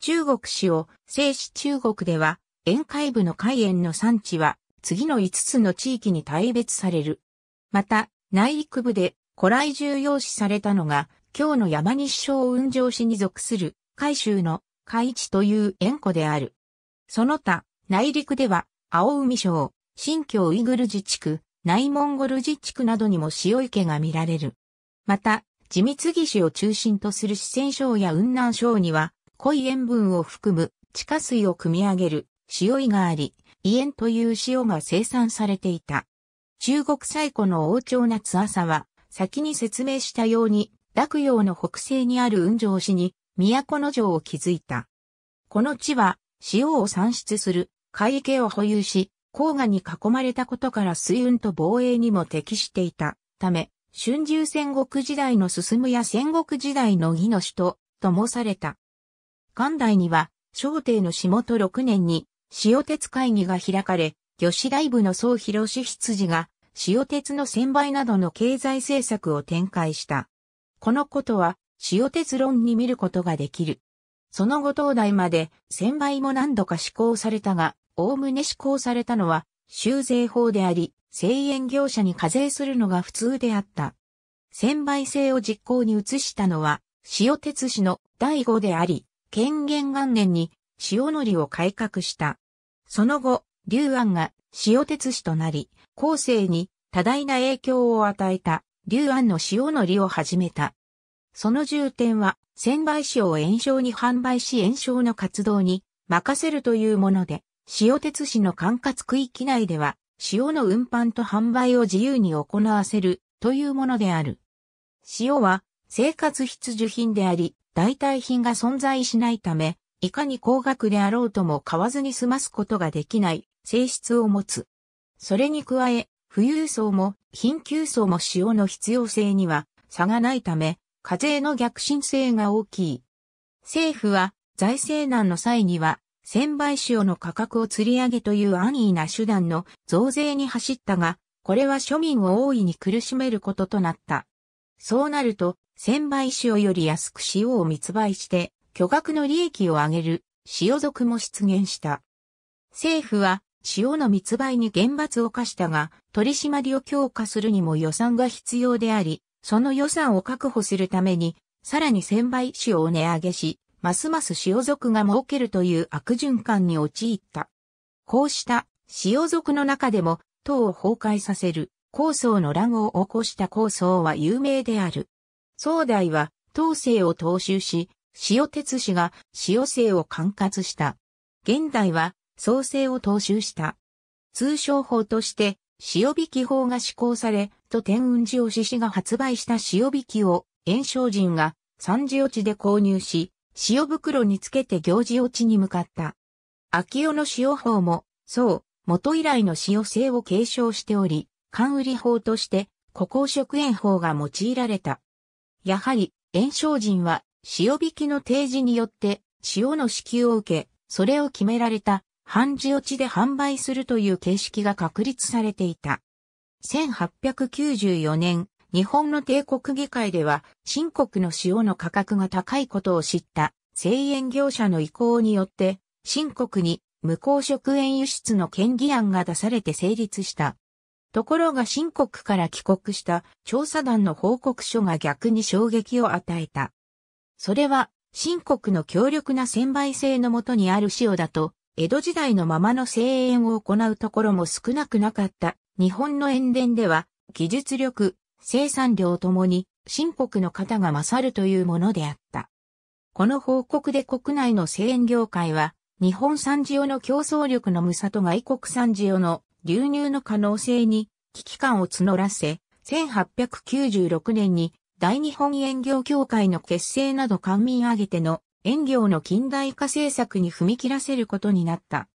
中国史を制し中国では、沿海部の海縁の産地は、次の5つの地域に大別される。また、内陸部で古来重要視されたのが、今日の山西省雲上市に属する、海州の海地という縁故である。その他、内陸では、青海省、新疆ウイグル自治区、内モンゴル自治区などにも塩池が見られる。また、地密義市を中心とする四川省や雲南省には、濃い塩分を含む地下水を汲み上げる塩井があり、胃塩という塩が生産されていた。中国最古の王朝夏朝は、先に説明したように、洛陽の北西にある雲上市に、都の城を築いた。この地は、塩を産出する海域を保有し、黄河に囲まれたことから水運と防衛にも適していたため、春秋戦国時代の進むや戦国時代の義の首都ともされた。元代には、小帝の下と6年に、塩鉄会議が開かれ、魚師大部の総広志羊が、塩鉄の専売などの経済政策を展開した。このことは、塩鉄論に見ることができる。その後東大まで、専売も何度か施行されたが、おおむね施行されたのは、修税法であり、製塩業者に課税するのが普通であった。専売制を実行に移したのは、塩鉄市の第5であり、権限元年に塩のりを改革した。その後、龍安が塩鉄師となり、後世に多大な影響を与えた龍安の塩のりを始めた。その重点は、仙売市を炎症に販売し炎症の活動に任せるというもので、塩鉄市の管轄区域内では、塩の運搬と販売を自由に行わせるというものである。塩は生活必需品であり、代替品が存在しないため、いかに高額であろうとも買わずに済ますことができない性質を持つ。それに加え、富裕層も貧窮層も使用の必要性には差がないため、課税の逆進性が大きい。政府は財政難の際には、専売塩の価格を釣り上げという安易な手段の増税に走ったが、これは庶民を大いに苦しめることとなった。そうなると、専売塩より安く塩を密売して、巨額の利益を上げる塩族も出現した。政府は塩の密売に厳罰を課したが、取締りを強化するにも予算が必要であり、その予算を確保するために、さらに専売塩を値上げし、ますます塩族が儲けるという悪循環に陥った。こうした塩族の中でも、党を崩壊させる高層の乱を起こした高層は有名である。宗代は、東西を踏襲し、塩鉄氏が塩生を管轄した。現代は、創生を踏襲した。通称法として、塩引き法が施行され、と天雲寺押師が発売した塩引きを、炎症人が三次落ちで購入し、塩袋につけて行事落ちに向かった。秋代の塩法も、そう、元以来の塩性を継承しており、管売法として、古行食塩法が用いられた。やはり、炎症人は、塩引きの提示によって、塩の支給を受け、それを決められた、半地落ちで販売するという形式が確立されていた。1894年、日本の帝国議会では、新国の塩の価格が高いことを知った、製塩業者の意向によって、新国に無効食塩輸出の権議案が出されて成立した。ところが新国から帰国した調査団の報告書が逆に衝撃を与えた。それは、新国の強力な専売性のもとにある塩だと、江戸時代のままの声援を行うところも少なくなかった日本の塩田では、技術力、生産量ともに、新国の方が勝るというものであった。この報告で国内の生塩業界は、日本産塩の競争力の無差と外国産塩の流入の可能性に危機感を募らせ、1896年に大日本園業協会の結成など官民挙げての園業の近代化政策に踏み切らせることになった。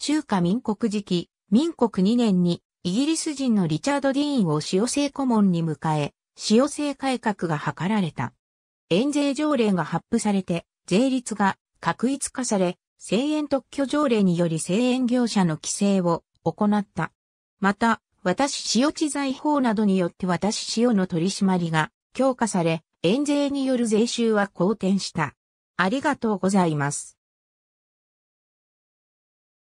中華民国時期、民国2年にイギリス人のリチャード・ディーンを使性顧問に迎え、使用性改革が図られた。円税条例が発布されて、税率が確一化され、制円特許条例により制限業者の規制を行った。また、私塩地財法などによって私塩の取り締まりが強化され、円税による税収は好転した。ありがとうございます。